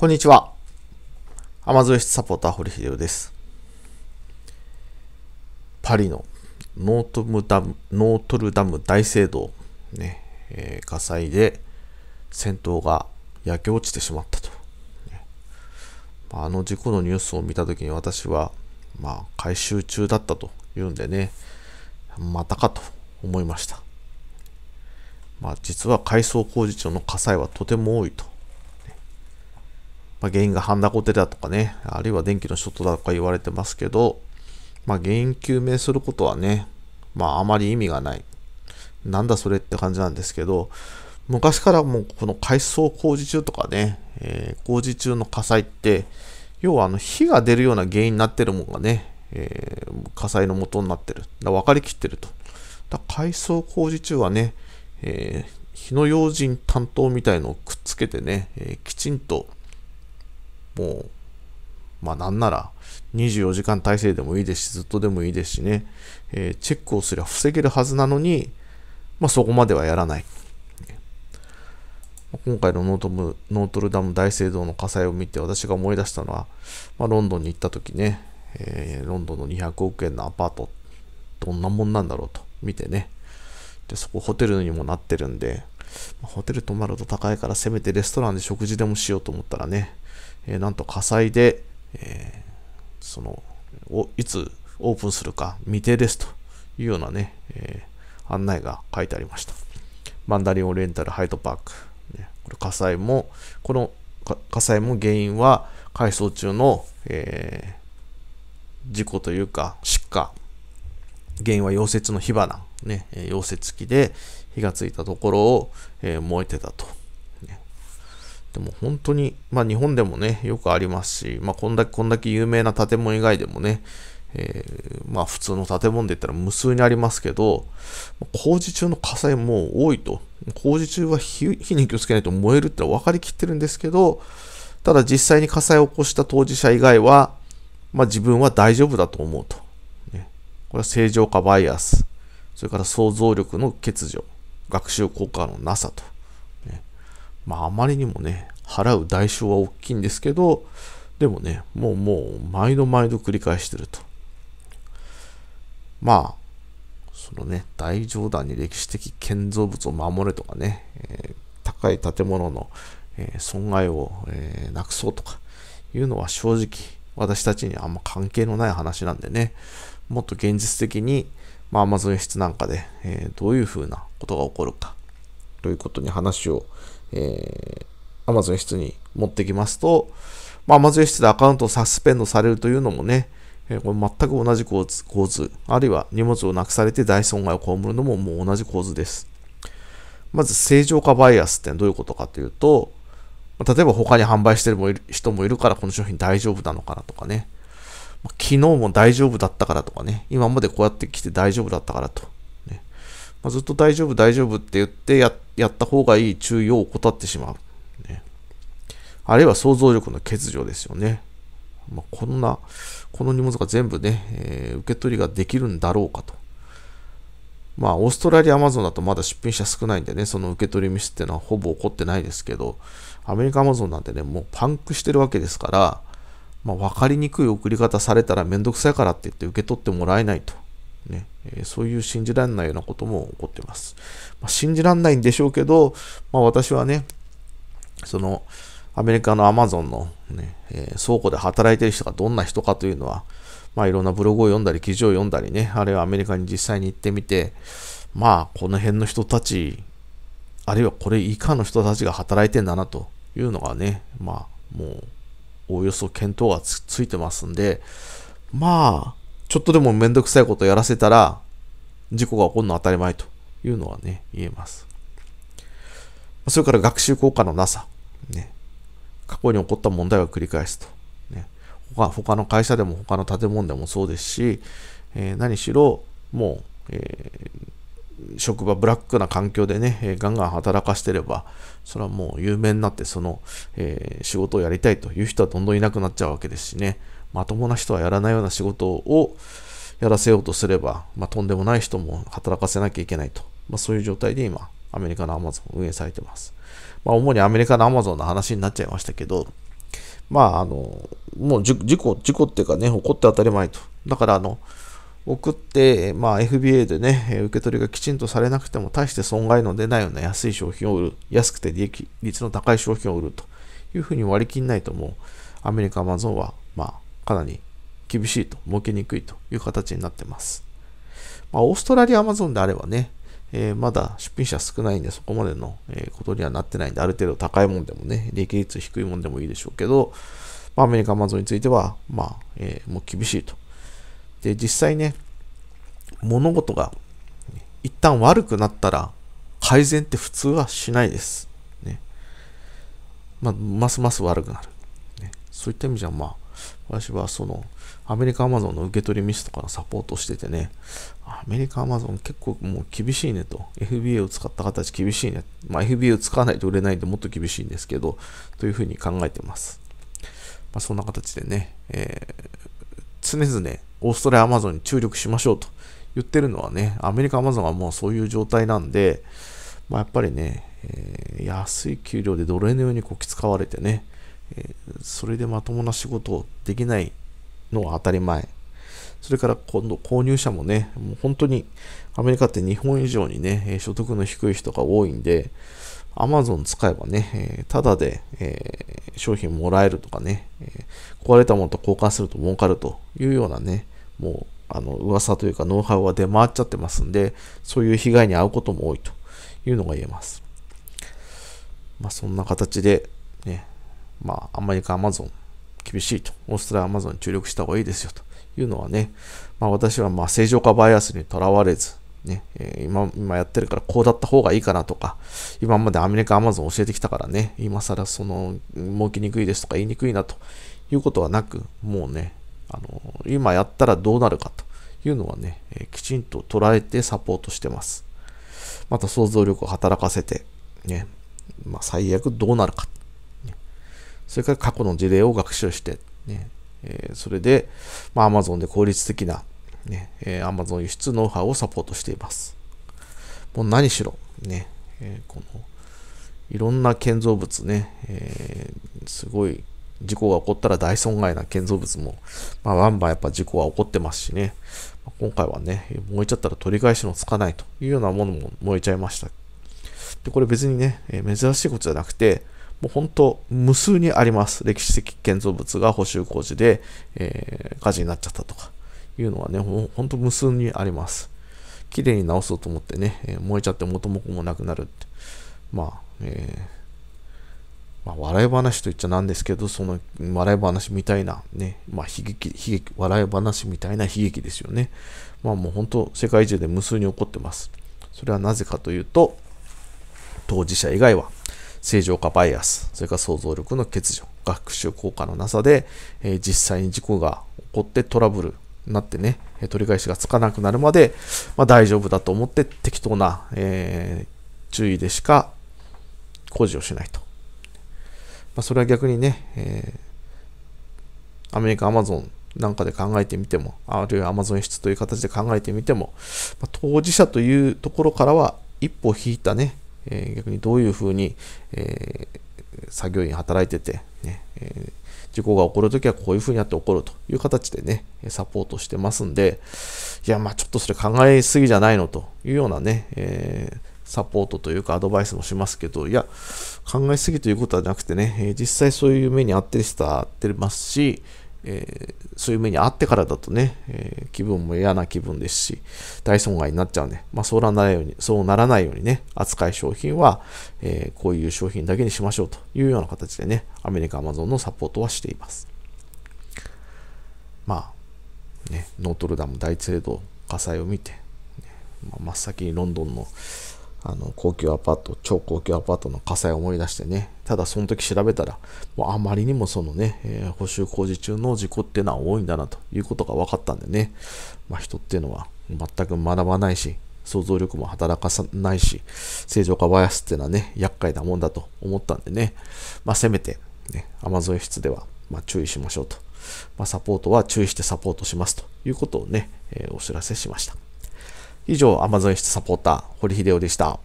こんにちは。アマゾン室サポーター堀秀夫です。パリのノートムダムノートルダム大聖堂、ねえー、火災で戦闘が焼け落ちてしまったと。あの事故のニュースを見たときに私は、まあ、回収中だったというんでね、またかと思いました。まあ、実は改装工事中の火災はとても多いと。まあ、原因がハンダコテだとかね、あるいは電気のショットだとか言われてますけど、まあ、原因究明することはね、まあ、あまり意味がない。なんだそれって感じなんですけど、昔からもうこの改装工事中とかね、えー、工事中の火災って、要はあの火が出るような原因になってるものがね、えー、火災の元になってる。だ分かりきってると。だ改装工事中はね、えー、火の用心担当みたいのをくっつけてね、えきちんともう、まあなんなら24時間体制でもいいですし、ずっとでもいいですしね、えー、チェックをすれば防げるはずなのに、まあそこまではやらない。今回のノートムノートルダム大聖堂の火災を見て私が思い出したのは、まあ、ロンドンに行った時ね、えー、ロンドンの200億円のアパート、どんなもんなんだろうと見てね。で、そこホテルにもなってるんで、ホテル泊まると高いからせめてレストランで食事でもしようと思ったらね、えなんと火災で、えそのおいつオープンするか未定ですというようなね、え案内が書いてありました。マンダリンオリエンタルハイトパーク。ね、これ火災も、この火災も原因は改装中の、えー、事故というか失火。原因は溶接の火花、ね、溶接機で火がついたところを、えー、燃えてたとでも本当に、まあ日本でもね、よくありますし、まあこんだけ、こんだけ有名な建物以外でもね、えー、まあ普通の建物で言ったら無数にありますけど、工事中の火災も多いと。工事中は火に気をつけないと燃えるって分かりきってるんですけど、ただ実際に火災を起こした当事者以外は、まあ自分は大丈夫だと思うと。ね、これは正常化バイアス。それから想像力の欠如。学習効果のなさと。まあ、あまりにもね、払う代償は大きいんですけど、でもね、もうもう、毎度毎度繰り返してると。まあ、そのね、大冗談に歴史的建造物を守れとかね、えー、高い建物の、えー、損害を、えー、なくそうとかいうのは正直、私たちにあんま関係のない話なんでね、もっと現実的に、まあ、アマゾン室なんかで、えどういうふうなことが起こるかということに話をえー、Amazon 室に持ってきますと、まあ、Amazon 室でアカウントをサスペンドされるというのもね、えー、これ全く同じ構図構図、あるいは荷物をなくされて大損害を被るのももう同じ構図です。まず正常化バイアスってどういうことかというと、例えば他に販売してる人もいるからこの商品大丈夫なのかなとかね、昨日も大丈夫だったからとかね、今までこうやって来て大丈夫だったからとまあ、ずっと大丈夫、大丈夫って言ってややった方がいい注意を怠ってしまう、ね。あるいは想像力の欠如ですよね。まあ、こんな、この荷物が全部ね、えー、受け取りができるんだろうかと。まあ、オーストラリアアマゾンだとまだ出品者少ないんでね、その受け取りミスっていうのはほぼ起こってないですけど、アメリカアマゾンなんてね、もうパンクしてるわけですから、まあ、分かりにくい送り方されたらめんどくさいからって言って受け取ってもらえないと。ねそういう信じられないようなことも起こってます。まあ、信じられないんでしょうけど、まあ、私はね、そのアメリカのアマゾンのね、えー、倉庫で働いてる人がどんな人かというのは、まあ、いろんなブログを読んだり、記事を読んだりね、あるいはアメリカに実際に行ってみて、まあ、この辺の人たち、あるいはこれ以下の人たちが働いてんだなというのがね、まあ、もう、おおよそ見当がついてますんで、まあ、ちょっとでもめんどくさいことやらせたら、事故が起こるのは当たり前というのはね、言えます。それから学習効果のなさ。ね、過去に起こった問題を繰り返すと。ね、他他の会社でも他の建物でもそうですし、えー、何しろ、もう、えー、職場ブラックな環境でね、えー、ガンガン働かしてれば、それはもう有名になって、その、えー、仕事をやりたいという人はどんどんいなくなっちゃうわけですしね。まともな人はやらないような仕事をやらせようとすれば、まあ、とんでもない人も働かせなきゃいけないと、まあ、そういう状態で今、アメリカのアマゾン運営されてます。まあ、主にアメリカのアマゾンの話になっちゃいましたけど、まあ、あの、もう事故、事故っていうかね、起こって当たり前と。だから、あの、送って、まあ、FBA でね、受け取りがきちんとされなくても、大して損害の出ないような安い商品を売る、安くて利益率の高い商品を売るというふうに割り切んないと、もう、アメリカアマゾンは、まあ、かなり厳しいと、儲けにくいという形になってます。まあ、オーストラリアアマゾンであればね、えー、まだ出品者少ないんで、そこまでの、えことにはなってないんで、ある程度高いもんでもね、利益率低いもんでもいいでしょうけど、まあ、アメリカアマゾンについては、まあ、えー、もう厳しいと。で、実際ね、物事が一旦悪くなったら、改善って普通はしないです。ね。まあ、ますます悪くなる。ね、そういった意味じゃ、まあ、私はその、アメリカアマゾンの受け取りミスとかのサポートしててね、アメリカアマゾン結構もう厳しいねと、FBA を使った形厳しいね。まあ、FBA を使わないと売れないんでもっと厳しいんですけど、というふうに考えてます。まあ、そんな形でね、えー、常々オーストラリアアマゾンに注力しましょうと言ってるのはね、アメリカアマゾンはもうそういう状態なんで、まあ、やっぱりね、えー、安い給料で奴隷のようにこき使われてね、えそれでまともな仕事をできないのは当たり前。それから今度購入者もね、もう本当にアメリカって日本以上にね、所得の低い人が多いんで、Amazon 使えばね、えただで、え商品もらえるとかね、え壊れたものと交換すると儲かるというようなね、もうあの噂というかノウハウは出回っちゃってますんで、そういう被害に遭うことも多いというのが言えます。まあ、そんな形で、まあ、アメリカ、アマゾン、厳しいと。オーストラリア、アマゾンに注力した方がいいですよというのはね、まあ、私はまあ正常化バイアスにとらわれず、ね、えー、今、今やってるからこうだった方がいいかなとか、今までアメリカ、アマゾン教えてきたからね、今更その、儲けにくいですとか言いにくいなということはなく、もうね、あの、今やったらどうなるかというのはね、えー、きちんと捉えてサポートしてます。また想像力を働かせて、ね、まあ、最悪どうなるかそれから過去の事例を学習して、ねえー、それで、まあ、Amazon で効率的なね、えー、Amazon 輸出ノウハウをサポートしています。もう何しろ、ね、えー、この、いろんな建造物ね、えー、すごい事故が起こったら大損害な建造物も、まあ、ワンバンやっぱ事故は起こってますしね、今回はね、燃えちゃったら取り返しのつかないというようなものも燃えちゃいました。で、これ別にね、珍しいことじゃなくて、もう本当無数にあります。歴史的建造物が補修工事で、えー、火事になっちゃったとかいうのはね、ほんと無数にあります。綺麗に直そうと思ってね、えー、燃えちゃって元も子もなくなるって。まあ、えー、まあ、笑い話と言っちゃなんですけど、その笑い話みたいなね、まあ悲劇、悲劇、笑い話みたいな悲劇ですよね。まあもう本当世界中で無数に起こってます。それはなぜかというと、当事者以外は正常化バイアス、それから想像力の欠如、学習効果のなさで、えー、実際に事故が起こってトラブルになってね、取り返しがつかなくなるまで、まあ、大丈夫だと思って適当な、えー、注意でしか工事をしないと。まあ、それは逆にね、えー、アメリカ、アマゾンなんかで考えてみても、あるいはアマゾン室という形で考えてみても、まあ、当事者というところからは一歩引いたね、えー、逆にどういうふうに、えー、作業員働いててね、え事故が起こるときはこういうふうにやって起こるという形でね、サポートしてますんで、いや、まあちょっとそれ考えすぎじゃないのというようなね、えサポートというかアドバイスもしますけど、いや、考えすぎということはなくてね、実際そういう目に遭ってる人は合ってますし、えー、そういう目にあってからだとね、えー、気分も嫌な気分ですし、大損害になっちゃうんで、まあ、そうならないように、そうならないようにね、扱い商品は、えー、こういう商品だけにしましょうというような形でね、アメリカ、アマゾンのサポートはしています。まあ、ね、ノートルダム大聖堂火災を見て、ね、まあ、真っ先にロンドンのあの高級アパート超高級アパートの火災を思い出してねただその時調べたらもうあまりにもそのね、えー、補修工事中の事故っていうのは多いんだなということが分かったんでね、まあ、人っていうのは全く学ばないし想像力も働かさないし正常化バイアスっていうのはね厄介なもんだと思ったんでね、まあ、せめて、ね、アマゾン室では、ま注意しましょうと、まあ、サポートは注意してサポートしますということをね、えー、お知らせしました。以上、アマゾン室サポーター、堀秀夫でした。